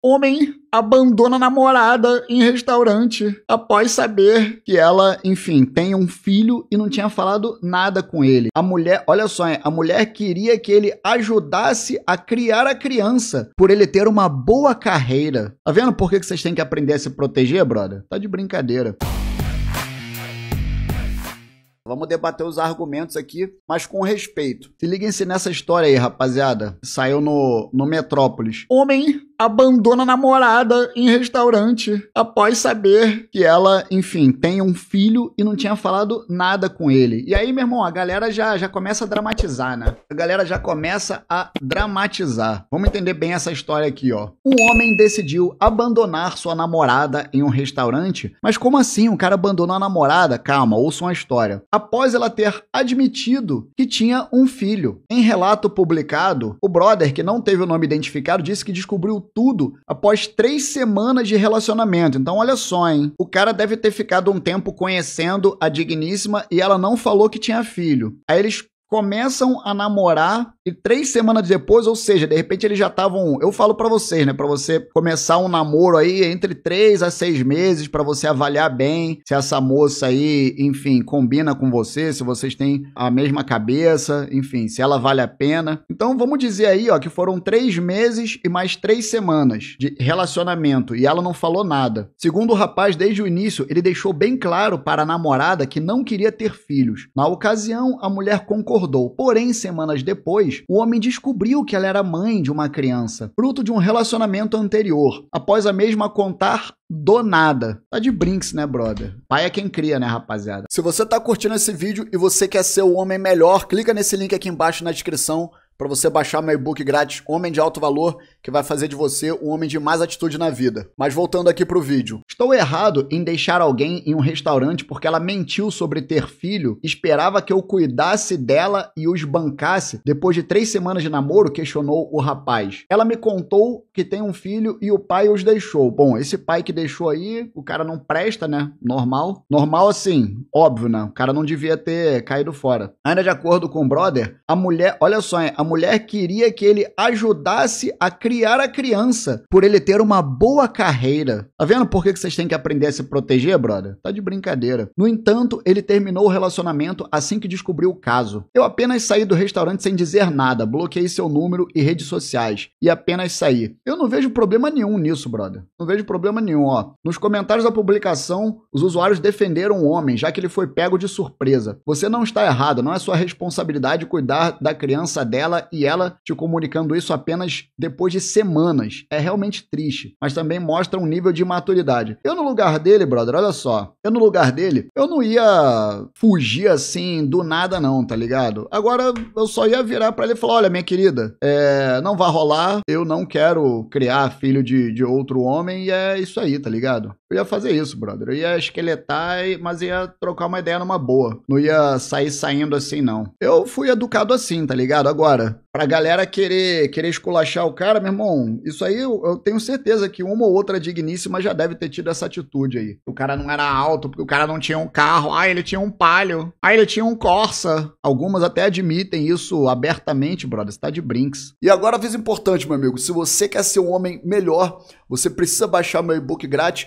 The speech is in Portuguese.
Homem abandona namorada em restaurante após saber que ela, enfim, tem um filho e não tinha falado nada com ele. A mulher, olha só, a mulher queria que ele ajudasse a criar a criança por ele ter uma boa carreira. Tá vendo por que vocês têm que aprender a se proteger, brother? Tá de brincadeira. Vamos debater os argumentos aqui, mas com respeito. Se liguem-se nessa história aí, rapaziada. Saiu no, no Metrópolis. Homem abandona a namorada em restaurante após saber que ela, enfim, tem um filho e não tinha falado nada com ele. E aí, meu irmão, a galera já, já começa a dramatizar, né? A galera já começa a dramatizar. Vamos entender bem essa história aqui, ó. Um homem decidiu abandonar sua namorada em um restaurante, mas como assim? Um cara abandonou a namorada? Calma, ouçam a história. Após ela ter admitido que tinha um filho. Em relato publicado, o brother, que não teve o nome identificado, disse que descobriu tudo após três semanas de relacionamento. Então, olha só, hein? O cara deve ter ficado um tempo conhecendo a digníssima e ela não falou que tinha filho. Aí eles começam a namorar e três semanas depois, ou seja, de repente eles já estavam. Eu falo para vocês, né? Para você começar um namoro aí entre três a seis meses, para você avaliar bem se essa moça aí, enfim, combina com você, se vocês têm a mesma cabeça, enfim, se ela vale a pena. Então vamos dizer aí, ó, que foram três meses e mais três semanas de relacionamento e ela não falou nada. Segundo o rapaz, desde o início, ele deixou bem claro para a namorada que não queria ter filhos. Na ocasião, a mulher concordou acordou. Porém, semanas depois, o homem descobriu que ela era mãe de uma criança, fruto de um relacionamento anterior, após a mesma contar do nada. Tá de brinks, né, brother? Pai é quem cria, né, rapaziada? Se você tá curtindo esse vídeo e você quer ser o homem melhor, clica nesse link aqui embaixo na descrição para você baixar meu e-book grátis Homem de Alto Valor, que vai fazer de você um homem de mais atitude na vida. Mas voltando aqui pro vídeo. Estou errado em deixar alguém em um restaurante porque ela mentiu sobre ter filho, esperava que eu cuidasse dela e os bancasse. Depois de três semanas de namoro, questionou o rapaz. Ela me contou que tem um filho e o pai os deixou. Bom, esse pai que deixou aí, o cara não presta, né? Normal. Normal assim, óbvio, né? O cara não devia ter caído fora. Ainda de acordo com o brother, a mulher, olha só, A mulher queria que ele ajudasse a criar a criança, por ele ter uma boa carreira. Tá vendo por que vocês têm que aprender a se proteger, brother? Tá de brincadeira. No entanto, ele terminou o relacionamento assim que descobriu o caso. Eu apenas saí do restaurante sem dizer nada, bloqueei seu número e redes sociais, e apenas saí. Eu não vejo problema nenhum nisso, brother. Não vejo problema nenhum, ó. Nos comentários da publicação, os usuários defenderam o homem, já que ele foi pego de surpresa. Você não está errado, não é sua responsabilidade cuidar da criança dela dela e ela te comunicando isso apenas depois de semanas. É realmente triste, mas também mostra um nível de maturidade. Eu, no lugar dele, brother, olha só. Eu, no lugar dele, eu não ia fugir assim do nada, não, tá ligado? Agora eu só ia virar para ele e falar: olha, minha querida, é, não vai rolar, eu não quero criar filho de, de outro homem, e é isso aí, tá ligado? Eu ia fazer isso, brother. Eu ia esqueletar, mas ia trocar uma ideia numa boa. Não ia sair saindo assim, não. Eu fui educado assim, tá ligado? Agora, pra galera querer, querer esculachar o cara, meu irmão, isso aí eu, eu tenho certeza que uma ou outra digníssima já deve ter tido essa atitude aí. O cara não era alto, porque o cara não tinha um carro. Ah, ele tinha um palio. Ah, ele tinha um Corsa. Algumas até admitem isso abertamente, brother. Você tá de brinks. E agora, a vez importante, meu amigo. Se você quer ser um homem melhor, você precisa baixar meu e-book grátis